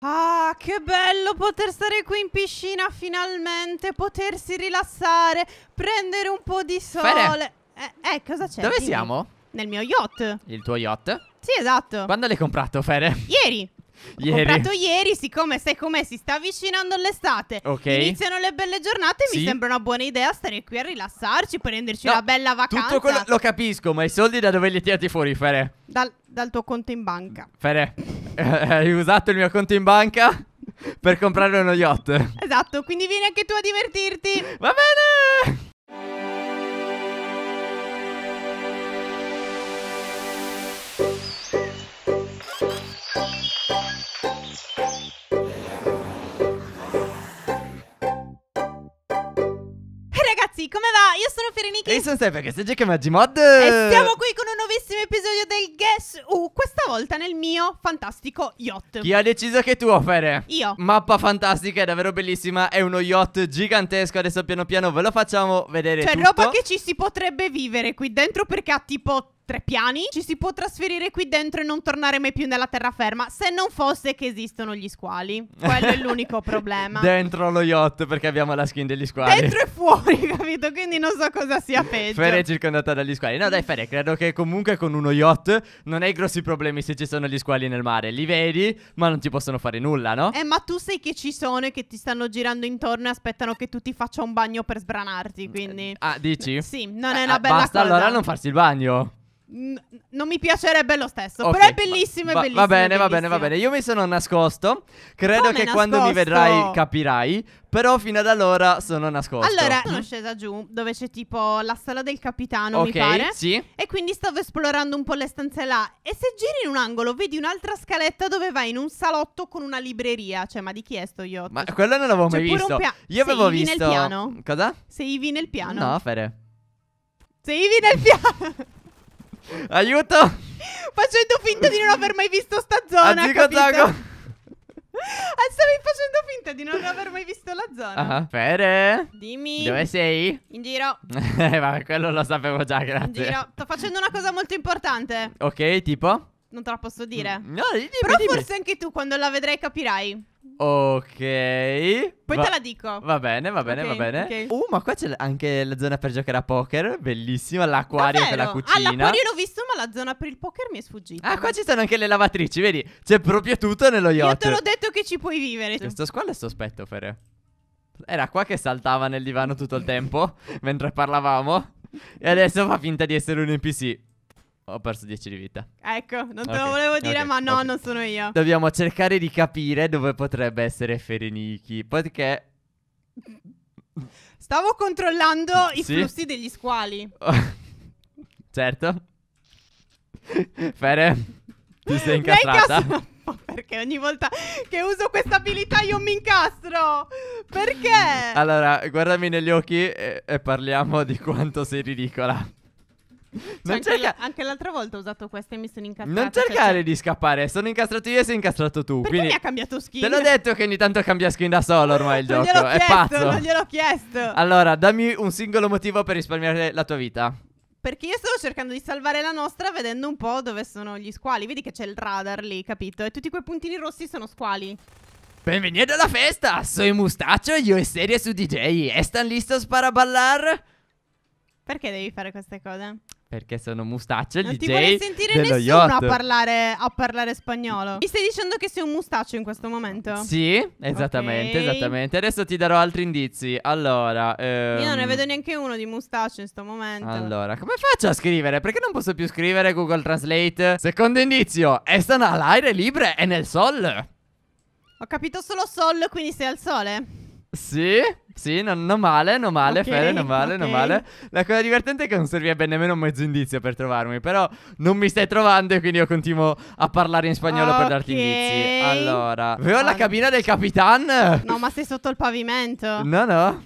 Ah, che bello poter stare qui in piscina finalmente, potersi rilassare, prendere un po' di sole. Fede. Eh, eh, cosa c'è? Dove Dimmi. siamo? Nel mio yacht. Il tuo yacht? Sì, esatto. Quando l'hai comprato, Fere? Ieri. Ieri. Ho comprato ieri, siccome sai com'è, si sta avvicinando l'estate. Ok. Iniziano le belle giornate. Sì. Mi sembra una buona idea stare qui a rilassarci, prenderci no, una bella vacanza. Tutto quello lo capisco, ma i soldi da dove li hai tirati fuori, Fere? Dal, dal tuo conto in banca. Fere. Hai usato il mio conto in banca per comprare uno yacht. Esatto, quindi vieni anche tu a divertirti. Va bene! ragazzi, come va? Io sono Fereniki E io sono Stefano, che sei Jack Magimod E siamo qui con un nuovissimo episodio del Guess Who Questa volta nel mio fantastico yacht. Chi ha deciso che tu offere? Io. Mappa fantastica, è davvero bellissima. È uno yacht gigantesco. Adesso piano piano ve lo facciamo vedere. Cioè, roba che ci si potrebbe vivere qui dentro perché ha tipo tre piani, ci si può trasferire qui dentro e non tornare mai più nella terraferma, se non fosse che esistono gli squali. Quello è l'unico problema. Dentro lo yacht perché abbiamo la skin degli squali. Dentro e fuori, capito? Quindi non so cosa sia peggio. Fere è circondata dagli squali. No, dai Fere, credo che comunque con uno yacht non hai grossi problemi problemi se ci sono gli squali nel mare. Li vedi, ma non ti possono fare nulla, no? Eh, ma tu sai che ci sono e che ti stanno girando intorno e aspettano che tu ti faccia un bagno per sbranarti, mm, quindi... Eh, ah, dici? Sì, non è eh, una eh, bella basta, cosa. Basta allora non farsi il bagno non mi piacerebbe lo stesso, okay, però è bellissimo, va, è bellissimo. Va bene, bellissimo. va bene, va bene. Io mi sono nascosto. Credo Come che nascosto? quando mi vedrai capirai. Però fino ad allora sono nascosto. Allora, sono mm. scesa giù dove c'è tipo la sala del capitano, okay, mi pare. Sì. E quindi stavo esplorando un po' le stanze là. E se giri in un angolo, vedi un'altra scaletta dove vai in un salotto con una libreria. Cioè, ma di chi è sto yacht? Ma quello non l'avevo mai visto. Pia- Io avevo visto. Sei nel piano. Cosa? Sei nel piano. No, Fere. Sei nel piano. Aiuto! Facendo finta di non aver mai visto sta zona. Azzico zago. Ah, stavi facendo finta di non aver mai visto la zona. Ah, Fede. Dimmi. Dove sei? In giro. Eh, vabbè, quello lo sapevo già, grazie. In giro. Sto facendo una cosa molto importante. Ok, tipo? Non te la posso dire. No, dimmi, Però dimmi. forse anche tu quando la vedrai capirai. Ok. Poi va- te la dico. Va bene, va bene, okay, va bene. Okay. Uh, ma qua c'è anche la zona per giocare a poker. Bellissima. L'acquario Davvero? per la cucina. L'acquario l'ho visto, ma la zona per il poker mi è sfuggita. Ah, qua ci sono anche le lavatrici. Vedi, c'è proprio tutto nello yacht. Io te l'ho detto che ci puoi vivere. Questo cioè, squalo è sospetto, Fere. Era qua che saltava nel divano tutto il tempo mentre parlavamo. E adesso fa finta di essere un NPC. Ho perso 10 di vita. Ecco, non te okay. lo volevo dire, okay. ma no, okay. non sono io. Dobbiamo cercare di capire dove potrebbe essere Fereniki. Perché. Stavo controllando i sì? flussi degli squali. certo. Fere, ti sei incastrata. Ma perché ogni volta che uso questa abilità io mi incastro? Perché? Allora, guardami negli occhi e, e parliamo di quanto sei ridicola. Cioè, cerca... anche, l'altra volta ho usato questa e mi sono incastrata. Non cioè, cercare cioè... di scappare. Sono incastrato io e sei incastrato tu. Perché quindi... mi ha cambiato skin? Te l'ho detto che ogni tanto cambia skin da solo ormai il gioco. è chiesto, pazzo. Non gliel'ho chiesto. Allora, dammi un singolo motivo per risparmiare la tua vita. Perché io stavo cercando di salvare la nostra vedendo un po' dove sono gli squali. Vedi che c'è il radar lì, capito? E tutti quei puntini rossi sono squali. Benvenuti alla festa! Soy Mustaccio, io e serie su DJ. E stan listos para ballar? Perché devi fare queste cose? Perché sono mustaccio non il DJ Non ti vuole sentire nessuno a parlare, a parlare spagnolo Mi stai dicendo che sei un mustaccio in questo momento? Sì, esattamente, okay. esattamente Adesso ti darò altri indizi Allora ehm... Io non ne vedo neanche uno di mustaccio in questo momento Allora, come faccio a scrivere? Perché non posso più scrivere Google Translate? Secondo indizio Estano all'aria libre e nel sol Ho capito solo sol, quindi sei al sole? Sì sì, non, non, male, non male, okay, Fede, non male, okay. non male. La cosa divertente è che non servirebbe nemmeno un mezzo indizio per trovarmi, però non mi stai trovando e quindi io continuo a parlare in spagnolo okay. per darti indizi. Allora, vedo allora. la cabina del capitan. No, ma sei sotto il pavimento. No, no.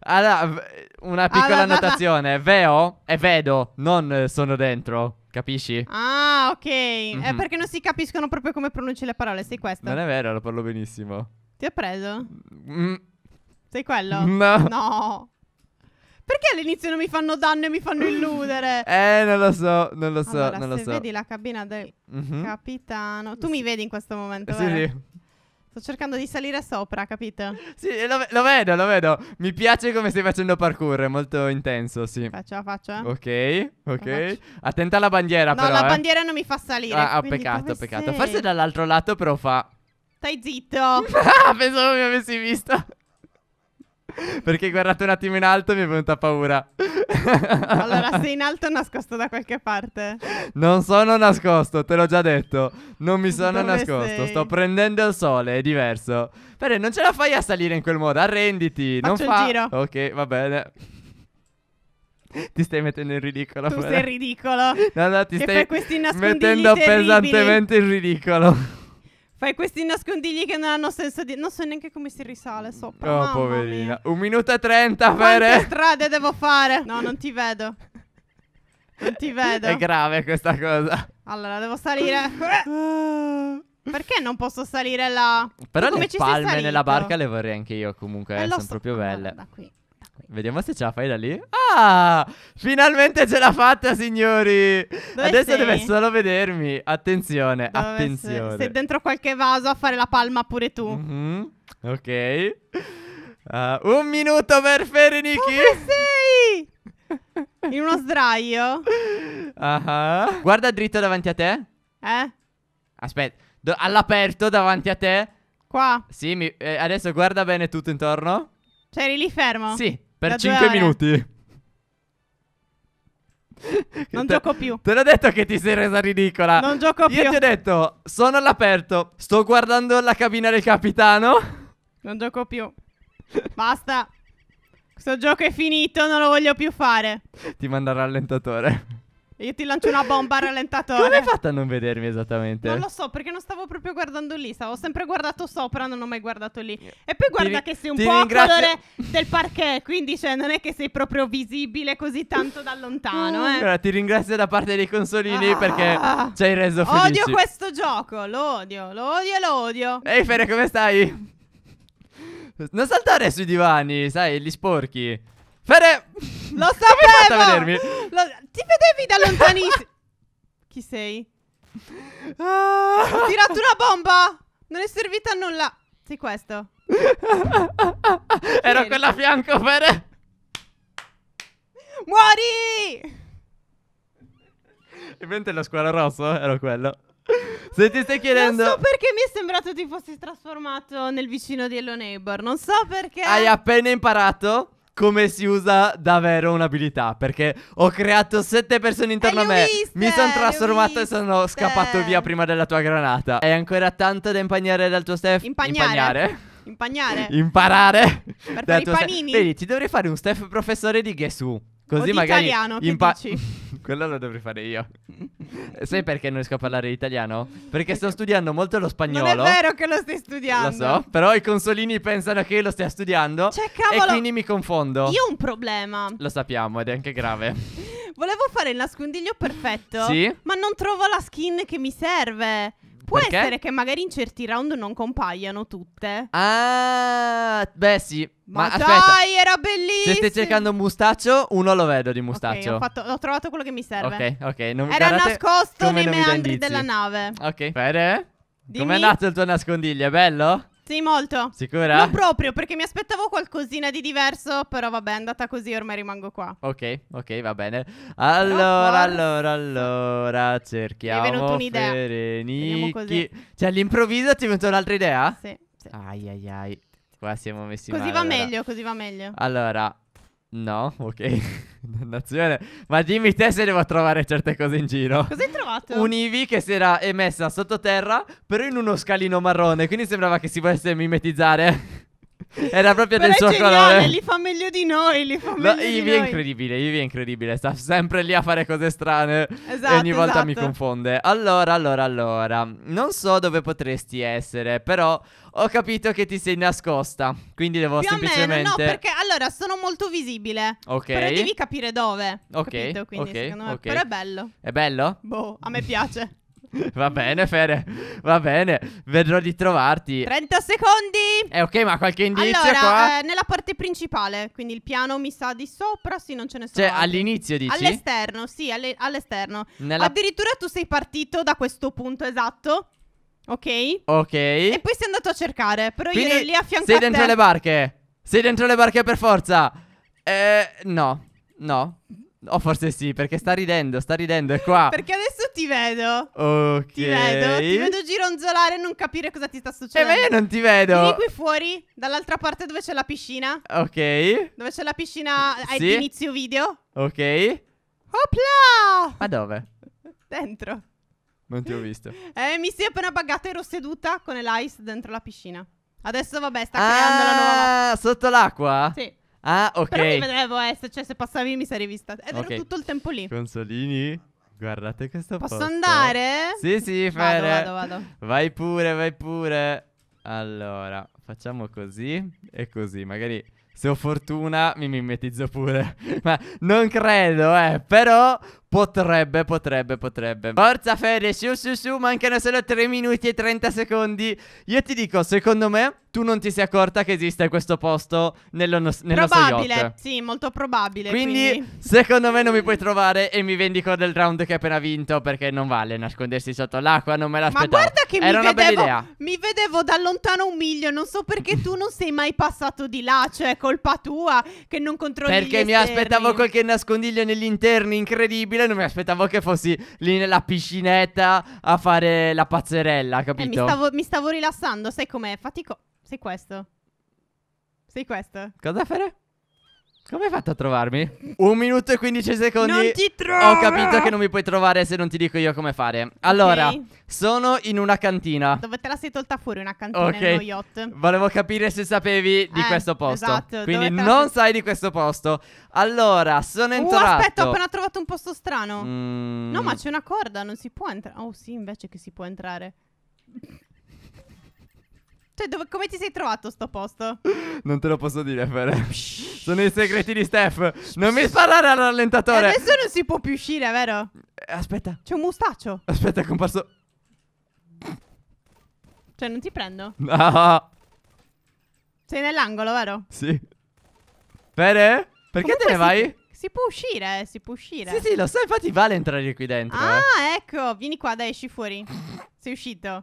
Allora, una piccola allora. annotazione. Veo e vedo, non eh, sono dentro. Capisci? Ah, ok. Mm-hmm. È mhm. perché non si capiscono proprio come pronunci le parole, sei questo. Non è vero, lo parlo benissimo. Ti ho preso? Mm. Sei quello? No. No. Perché all'inizio non mi fanno danno e mi fanno illudere? Eh, non lo so, non lo so, allora, non lo so. se vedi la cabina del mm-hmm. capitano... Tu mi vedi in questo momento, Sì, vero? sì. Sto cercando di salire sopra, capito? Sì, lo, lo, vedo, lo vedo. Mi piace come stai facendo parkour, è molto intenso, sì. Faccio, la faccio, eh? Ok, ok. Attenta alla bandiera, no, però, la eh. bandiera non mi fa salire. Ah, ah peccato, peccato. Sei? Forse dall'altro lato, però fa... Stai zitto! Ah, pensavo mi avessi visto. Perché guardate un attimo in alto e mi è venuta paura. allora, sei in alto nascosto da qualche parte? Non sono nascosto, te l'ho già detto. Non mi sono Dove nascosto. Sei? Sto prendendo il sole, è diverso. Però non ce la fai a salire in quel modo, arrenditi. Faccio non fa... giro. Ok, va bene. Ti stai mettendo in ridicolo. Tu però. sei ridicolo. No, no, ti che stai mettendo terribili. pesantemente in ridicolo. Fai questi nascondigli che non hanno senso di... Non so neanche come si risale sopra. Oh, poverina. Mia. Un minuto e trenta, per... Quante strade devo fare? No, non ti vedo. Non ti vedo. È grave questa cosa. Allora, devo salire. Perché non posso salire là? Però le palme nella barca le vorrei anche io comunque. Eh, eh sono proprio belle. Da qui. Vediamo se ce la fai da lì. Ah! Finalmente ce l'ha fatta, signori! Dove Adesso sei? deve solo vedermi. Attenzione, Dove attenzione. Sei? sei? dentro qualche vaso a fare la palma pure tu. Mm-hmm. Ok. Uh, un minuto per Fereniki. Dove sei? In uno sdraio. Uh-huh. Guarda dritto davanti a te. Eh? Aspetta, all'aperto davanti a te. Qua. Sì, mi- eh, adesso guarda bene tutto intorno. Cioè, lì fermo? Sì. Per 5 minuti. non te, gioco più. Te l'ho detto che ti sei resa ridicola. Non gioco Io più. Io ti ho detto, sono all'aperto, sto guardando la cabina del capitano. Non gioco più. Basta. Questo gioco è finito, non lo voglio più fare. Ti manda il rallentatore. Io ti lancio una bomba al rallentatore. Come hai fatto a non vedermi esattamente? Non lo so, perché non stavo proprio guardando lì. Stavo sempre guardato sopra, non ho mai guardato lì. E poi guarda ti, che sei un po' ringrazio. a colore del parquet, quindi cioè, non è che sei proprio visibile così tanto da lontano. Eh. Allora, ti ringrazio da parte dei consolini ah, perché ci hai reso felice. Odio questo gioco, lo odio, lo odio e lo odio. Ehi Fere, come stai? Non saltare sui divani, sai, li sporchi. Fede! Lo sapevo! Come vedermi? Lo... Ti vedevi da lontanissimo. Chi sei? Ah. Ho tirato una bomba! Non è servita a nulla. Sei questo. Ero quella a fianco, Fede. Muori! Ovviamente lo squalo rosso eh, ero quello. Se ti stai chiedendo... Non so perché mi è sembrato ti fossi trasformato nel vicino di Hello Neighbor. Non so perché... Hai appena imparato come si usa davvero un'abilità. Perché ho creato sette persone intorno eh, a me. Viste, mi sono trasformato e sono scappato via prima della tua granata. È ancora tanto da impagnare dal tuo staff? Impagnare. impagnare. Impagnare. Imparare. Per fare i panini. Vedi, ti dovrei fare un staff professore di Gesù. Così o magari. Di italiano, impa- Quello lo dovrei fare io. Sai perché non riesco a parlare italiano? Perché sto studiando molto lo spagnolo. Non è vero che lo stai studiando. Lo so, però i consolini pensano che io lo stia studiando. Cioè, cavolo. E quindi mi confondo. Io ho un problema. Lo sappiamo ed è anche grave. Volevo fare il nascondiglio perfetto. Sì. Ma non trovo la skin che mi serve. Può perché? essere che magari in certi round non compaiano tutte. Ah, beh, sì. Ma, Ma dai, era bellissimo. Se stai cercando un mustaccio, uno lo vedo di mustaccio. Okay, ho, fatto, ho trovato quello che mi serve. Ok, ok. Non, era nascosto nei meandri della nave. Ok, Fede? Com'è andato il tuo nascondiglio? È bello? Sì, molto. Sicura? Non proprio, perché mi aspettavo qualcosina di diverso, però vabbè, è andata così, ormai rimango qua. Ok, ok, va bene. Allora, allora, allora, cerchiamo Mi è venuta un'idea. Ferenicchi. Cioè, all'improvviso ti è venuta un'altra idea? Sì, sì. Ai, ai, ai. Qua siamo messi così male. Così va allora. così va meglio. Allora, no, ok. Dannazione. Ma dimmi te se devo trovare certe cose in giro. Cosa hai trovato? Un'ivi che si era emessa sottoterra, però in uno scalino marrone, quindi sembrava che si volesse mimetizzare. Era proprio del suo geniale, colore. Li fa meglio di noi, li fa meglio no, di Ivi noi. è incredibile, Ivi è incredibile. Sta sempre lì a fare cose strane. Esatto, e ogni volta esatto. mi confonde. Allora, allora, allora. Non so dove potresti essere, però ho capito che ti sei nascosta. Quindi devo Più semplicemente. Meno, no, perché allora sono molto visibile. Ok. Però devi capire dove. Ok. Capito? Quindi okay. secondo me. Okay. Però è bello. È bello? Boh, a me piace. Va bene, Fede, va bene, vedrò di trovarti. 30 secondi. Eh, ok, ma qualche indizio allora, qua? Eh, nella parte principale, quindi il piano mi sa di sopra, sì, non ce ne sono. Cioè, altri. all'inizio dici? All'esterno, sì, alle- all'esterno. Nella... Addirittura tu sei partito da questo punto esatto. Ok? Ok. E poi sei andato a cercare, però quindi io ero lì a fianco Sei dentro le barche. Sei dentro le barche per forza. Eh, no. No. O oh, forse sì, perché sta ridendo, sta ridendo, è qua. perché adesso ti vedo. Ok. Ti vedo, ti vedo gironzolare e non capire cosa ti sta succedendo. eh, ma io non ti vedo. Vieni qui fuori, dall'altra parte dove c'è la piscina. Ok. Dove c'è la piscina sì. all'inizio video. Ok. Hopla! Ma dove? Dentro. Non ti ho visto. Eh, mi si è appena buggata, ero seduta con Elice dentro la piscina. Adesso vabbè, sta ah, creando la nuova... sotto l'acqua? Sì. Ah, ok. Però mi vedevo, eh, cioè, se passavi mi sarei vista. Ed okay. ero tutto il tempo lì. Consolini? Guardate questo Posso posto. andare? Sì, sì, Fede. Vado, vado, vado. Vai pure, vai pure. Allora, facciamo così e così. Magari se ho fortuna mi mimetizzo pure. Ma non credo, eh. Però Potrebbe, potrebbe, potrebbe. Forza Fede, su su su, mancano solo 3 minuti e 30 secondi. Io ti dico, secondo me tu non ti sei accorta che esiste questo posto nello no nel probabile, sì, molto probabile. Quindi, quindi, secondo me non mi mm. puoi trovare e mi vendico del round che hai appena vinto perché non vale nascondersi sotto l'acqua, non me l'aspettavo. Ma guarda che Era mi vedevo, mi vedevo da lontano un miglio, non so perché tu non sei mai passato di là, cioè colpa tua che non controlli Perché mi aspettavo qualche nascondiglio negli interni incredibile incredibile. Non mi aspettavo che fossi lì nella piscinetta a fare la pazzerella, capito? Eh, mi, stavo, mi stavo rilassando, sai com'è? Fatico. Sei questo. Sei questo. Cosa fare? Come hai fatto a trovarmi? Un minuto e 15 secondi. Non ti trovo! Ho capito che non mi puoi trovare se non ti dico io come fare. Allora, okay. sono in una cantina. Dove te la sei tolta fuori una cantina Ok. uno yacht? Volevo capire se sapevi di eh, questo posto. Esatto. Quindi non sei... sai di questo posto. Allora, sono uh, entrato. Uh, aspetta, ho appena trovato fatto un posto strano. Mm. No, ma c'è una corda, non si può entrare. Oh, sì, invece che si può entrare. Cioè, dove, come ti sei trovato sto posto? Non te lo posso dire, Fer. Sono i segreti di Steph. Non mi sparare al rallentatore. E eh, adesso non si può più uscire, vero? Eh, aspetta. C'è un mustaccio. Aspetta, è comparso. Cioè, non ti prendo. No. Sei nell'angolo, vero? Sì. Fede? Perché Comunque te ne vai? Si può uscire, eh, si può uscire. Sì, sì, lo so, infatti vale entrare qui dentro. Ah, eh. ecco, vieni qua, dai, esci fuori. sei uscito.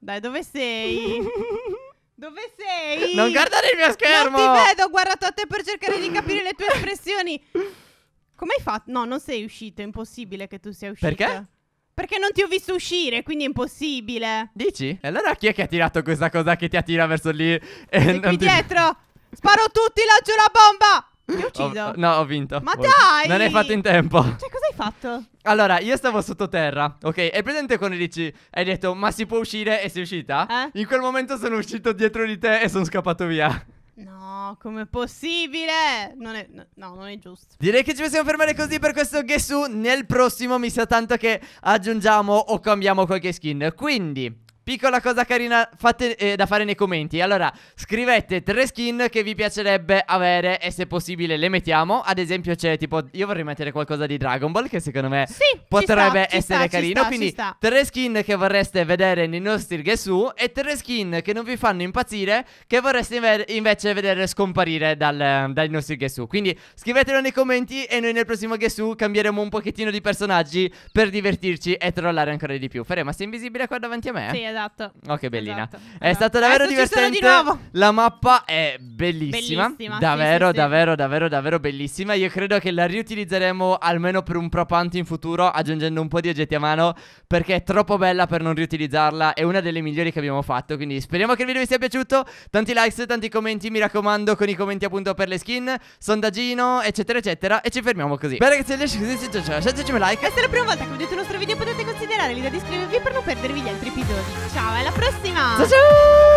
Dai, dove sei? dove sei? Non guardare il mio schermo! Non ti vedo, ho guardato a te per cercare di capire le tue espressioni. Come hai fatto? No, non sei uscito, è impossibile che tu sia uscito. Perché? Perché non ti ho visto uscire, quindi è impossibile. Dici? E allora chi è che ha tirato questa cosa che ti attira verso lì? E, e non qui ti... dietro! Sparo tutti, lancio la bomba! Mi ho ucciso. Ho, no, ho vinto. Ma poi. dai! Non hai fatto in tempo. Cioè, cosa hai fatto? Allora, io stavo sottoterra, ok? E presente quando dici, hai detto, ma si può uscire e sei uscita? Eh? In quel momento sono uscito dietro di te e sono scappato via. No, com'è possibile? Non è, no, non è giusto. Direi che ci possiamo fermare così per questo Gesù. Nel prossimo mi sa tanto che aggiungiamo o cambiamo qualche skin. Quindi, Piccola cosa carina fate, eh, da fare nei commenti Allora, scrivete tre skin che vi piacerebbe avere E se possibile le mettiamo Ad esempio c'è tipo, io vorrei mettere qualcosa di Dragon Ball Che secondo me sì, potrebbe sta, essere sta, carino sta, Quindi tre skin che vorreste vedere nei nostri Gesù E tre skin che non vi fanno impazzire Che vorreste invece vedere scomparire dal, dai nostri Gesù Quindi scrivetelo nei commenti E noi nel prossimo Gesù cambieremo un pochettino di personaggi Per divertirci e trollare ancora di più Faremo, sei invisibile qua davanti a me? Sì, esatto esatto. Oh, che bellina. Esatto, è esatto. stata davvero Adesso divertente. La mappa è bellissima. bellissima davvero, sì, sì, davvero, sì. davvero, davvero bellissima. Io credo che la riutilizzeremo almeno per un prop hunt in futuro, aggiungendo un po' di oggetti a mano, perché è troppo bella per non riutilizzarla. È una delle migliori che abbiamo fatto, quindi speriamo che il video vi sia piaciuto. Tanti likes, tanti commenti, mi raccomando, con i commenti appunto per le skin, sondaggino, eccetera, eccetera, e ci fermiamo così. Bene ragazzi, lasciateci un like. Questa è la prima volta che vedete il nostro video, potete considerare l'idea di iscrivervi per non perdervi gli altri episodi. Ciao, alla prossima! Ciao ciao!